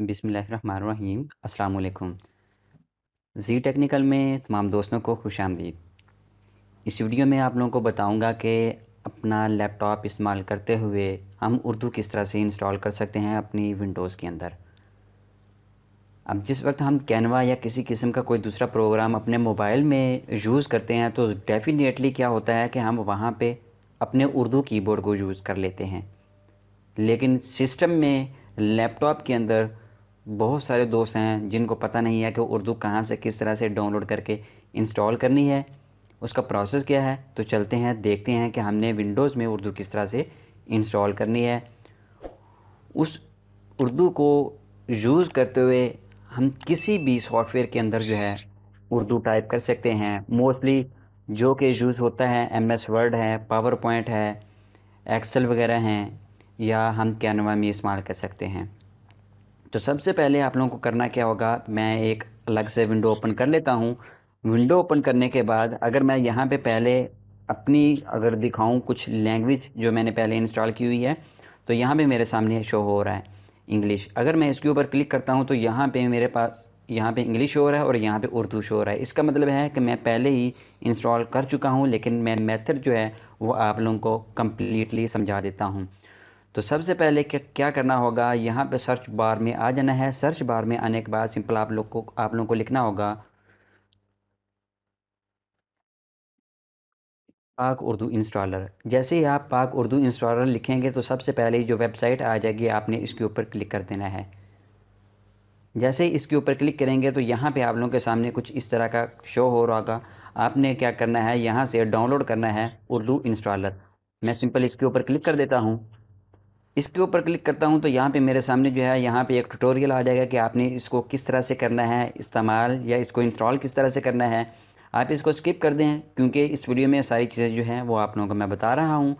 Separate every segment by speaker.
Speaker 1: बिसमीम् अल्लाम जी टेक्निकल में तमाम दोस्तों को खुश आमदीद इस वीडियो में आप लोगों को बताऊंगा कि अपना लैपटॉप इस्तेमाल करते हुए हम उर्दू किस तरह से इंस्टॉल कर सकते हैं अपनी विंडोज़ के अंदर अब जिस वक्त हम कैनवा या किसी किस्म का कोई दूसरा प्रोग्राम अपने मोबाइल में यूज़ करते हैं तो डेफ़िनेटली क्या होता है कि हम वहाँ पर अपने उर्दू कीबोर्ड को यूज़ कर लेते हैं लेकिन सिस्टम में लैपटॉप के अंदर बहुत सारे दोस्त हैं जिनको पता नहीं है कि उर्दू कहाँ से किस तरह से डाउनलोड करके इंस्टॉल करनी है उसका प्रोसेस क्या है तो चलते हैं देखते हैं कि हमने विंडोज़ में उर्दू किस तरह से इंस्टॉल करनी है उस उर्दू को यूज़ करते हुए हम किसी भी सॉफ्टवेयर के अंदर जो है उर्दू टाइप कर सकते हैं मोस्टली जो कि यूज़ होता है एम एस वर्ड है पावर पॉइंट है एक्सेल वगैरह हैं या हम कैनवा में इस्तेमाल कर सकते हैं तो सबसे पहले आप लोगों को करना क्या होगा मैं एक अलग से विंडो ओपन कर लेता हूँ विंडो ओपन करने के बाद अगर मैं यहाँ पे पहले अपनी अगर दिखाऊँ कुछ लैंग्वेज जो मैंने पहले इंस्टॉल की हुई है तो यहाँ पे मेरे सामने शो हो रहा है इंग्लिश अगर मैं इसके ऊपर क्लिक करता हूँ तो यहाँ पे मेरे पास यहाँ पे इंग्लिश हो रहा है और यहाँ पे उर्दू शो हो रहा है इसका मतलब है कि मैं पहले ही इंस्टॉल कर चुका हूँ लेकिन मैं मेथड जो है वो आप लोगों को कम्प्लीटली समझा देता हूँ तो सबसे पहले क्या क्या करना होगा यहाँ पे सर्च बार में आ जाना है सर्च बार में आने के बाद सिंपल आप लोग को आप लोगों को लिखना होगा पाक उर्दू इंस्टॉलर जैसे ही आप पाक उर्दू इंस्टॉलर लिखेंगे तो सबसे पहले जो वेबसाइट आ जाएगी आपने इसके ऊपर क्लिक कर देना है जैसे ही इसके ऊपर क्लिक करेंगे तो यहाँ पे आप लोगों के सामने कुछ इस तरह का शो हो रहा होगा आपने क्या करना है यहाँ से डाउनलोड करना है उर्दू इंस्टॉलर मैं सिंपल इसके ऊपर क्लिक कर देता हूँ इसके ऊपर क्लिक करता हूँ तो यहाँ पे मेरे सामने जो है यहाँ पे एक ट्यूटोरियल आ जाएगा कि आपने इसको किस तरह से करना है इस्तेमाल या इसको इंस्टॉल किस तरह से करना है आप इसको स्किप कर दें क्योंकि इस वीडियो में सारी चीज़ें जो हैं वो आप लोगों को मैं बता रहा हूँ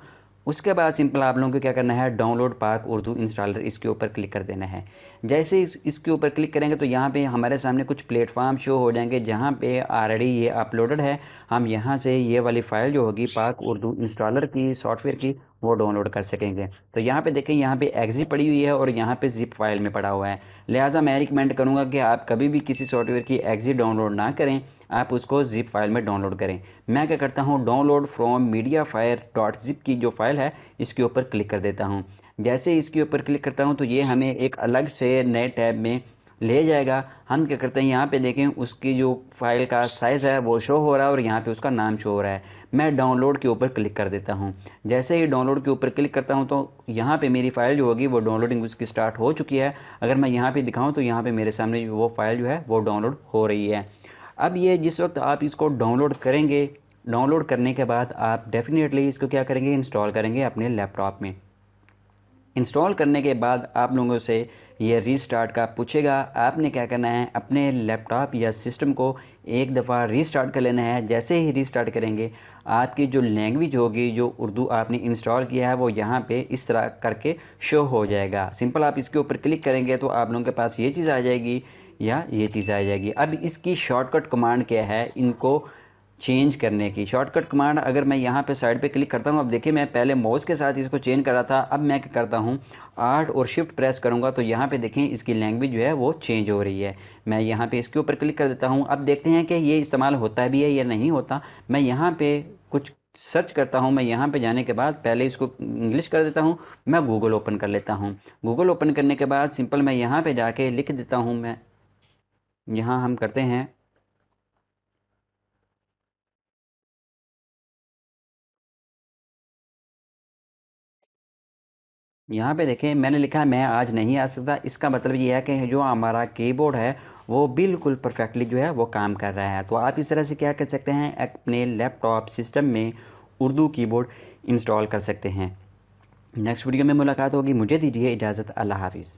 Speaker 1: उसके बाद सिंपल आप लोगों को क्या करना है डाउनलोड पाक उर्दू इंस्टॉलर इसके ऊपर क्लिक कर देना है जैसे इसके ऊपर क्लिक करेंगे तो यहाँ पे हमारे सामने कुछ प्लेटफॉर्म शो हो जाएंगे जहाँ पे ऑलरेडी ये अपलोडेड है हम यहाँ से ये वाली फ़ाइल जो होगी पाक उर्दू इंस्टॉलर की सॉफ्टवेयर की वो डाउनलोड कर सकेंगे तो यहाँ पे देखें यहाँ पे एक्सी पड़ी हुई है और यहाँ पे जिप फाइल में पड़ा हुआ है लिहाजा मैं रिकमेंड करूँगा कि आप कभी भी किसी सॉफ्टवेयर की एग्जिट डाउनलोड ना करें आप उसको जिप फाइल में डाउनलोड करें मैं क्या करता हूँ download from MediaFire dot zip की जो फाइल है इसके ऊपर क्लिक कर देता हूँ जैसे इसके ऊपर क्लिक करता हूँ तो ये हमें एक अलग से नए टैब में ले जाएगा हम क्या करते हैं यहाँ पे देखें उसकी जो फाइल का साइज़ है वो शो हो रहा है और यहाँ पे उसका नाम शो हो रहा है मैं डाउनलोड के ऊपर क्लिक कर देता हूँ जैसे ही डाउनलोड के ऊपर क्लिक करता हूँ तो यहाँ पे मेरी फ़ाइल जो होगी वो डाउनलोडिंग उसकी स्टार्ट हो चुकी है अगर मैं यहाँ पर दिखाऊँ तो यहाँ पर मेरे सामने वो फ़ाइल जो है वो डाउनलोड हो रही है अब ये जिस वक्त आप इसको डाउनलोड करेंगे डाउनलोड करने के बाद आप डेफ़िनेटली इसको क्या करेंगे इंस्टॉल करेंगे अपने लैपटॉप में इंस्टॉल करने के बाद आप लोगों से ये रीस्टार्ट का पूछेगा आपने क्या करना है अपने लैपटॉप या सिस्टम को एक दफ़ा रीस्टार्ट कर लेना है जैसे ही रीस्टार्ट करेंगे आपकी जो लैंग्वेज होगी जो उर्दू आपने इंस्टॉल किया है वो यहाँ पे इस तरह करके शो हो जाएगा सिंपल आप इसके ऊपर क्लिक करेंगे तो आप लोगों के पास ये चीज़ आ जाएगी या ये चीज़ आ जाएगी अब इसकी शॉर्टकट कमांड क्या है इनको चेंज करने की शॉर्टकट कमांड अगर मैं यहाँ पे साइड पे क्लिक करता हूँ अब देखिए मैं पहले माउस के साथ इसको चेंज करा था अब मैं क्या करता हूँ आर्ट और शिफ्ट प्रेस करूँगा तो यहाँ पे देखें इसकी लैंग्वेज जो है वो चेंज हो रही है मैं यहाँ पे इसके ऊपर क्लिक कर देता हूँ अब देखते हैं कि ये इस्तेमाल होता भी है या नहीं होता मैं यहाँ पर कुछ सर्च करता हूँ मैं यहाँ पे जाने के बाद पहले इसको इंग्लिश कर देता हूँ मैं गूगल ओपन कर लेता हूँ गूगल ओपन करने के बाद सिंपल मैं यहाँ पे जाके लिख देता हूँ मैं यहाँ हम करते हैं यहाँ पे देखें मैंने लिखा है मैं आज नहीं आ सकता इसका मतलब ये है कि जो हमारा कीबोर्ड है वो बिल्कुल परफेक्टली जो है वो काम कर रहा है तो आप इस तरह से क्या कर सकते हैं अपने लैपटॉप सिस्टम में उर्दू कीबोर्ड इंस्टॉल कर सकते हैं नेक्स्ट वीडियो में मुलाकात होगी मुझे दीजिए इजाज़त अल्लाह हाफिज़